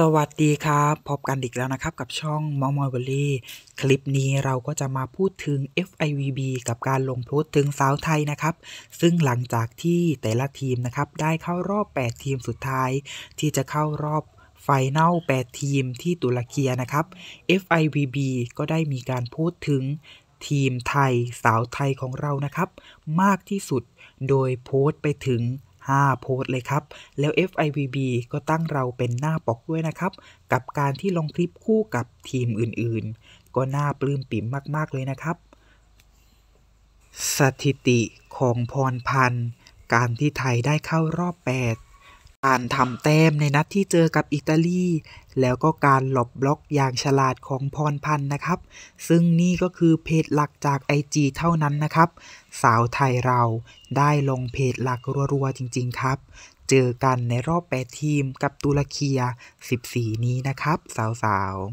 สวัสดีครับพบกันอีกแล้วนะครับ กับช่องมอมอยเวลี่คลิปนี้เราก็จะมาพูดถึง FIVB กับการลงโทษถึงสาวไทยนะครับ ซึ่งหลังจากที่แต่ละทีมนะครับ ได้เข้ารอบ 8 ทีมสุดท้าย ที่จะเข้ารอบไฟแนล8ทีมที่ตุรกีนะครับ FIVB ก็ได้มีการพูดถึงทีมไทยสาวไทยของเรานะครับ มากที่สุดโดยโพสต์ไปถึง5โพสต์เลยครับ แล้ว FIVB ก็ตั้งเราเป็นหน้าปกด้วยนะครับ กับการที่ลงคลิปคู่กับทีมอื่นๆ ก็น่าปลื้มปิ่มมากๆ เลยนะครับ สถิติของพรพันธ์ การที่ไทยได้เข้ารอบ 8การทำแต้มในนัดที่เจอกับอิตาลี แล้วก็การหลบบล็อกอย่างฉลาดของพรพันธ์นะครับ ซึ่งนี่ก็คือเพจหลักจากไอจีเท่านั้นนะครับ สาวไทยเราได้ลงเพจหลักรัว ๆ จริง ๆ ครับ เจอกันในรอบแปดทีมกับตุรเคีย 14 นี้นะครับ สาว ๆ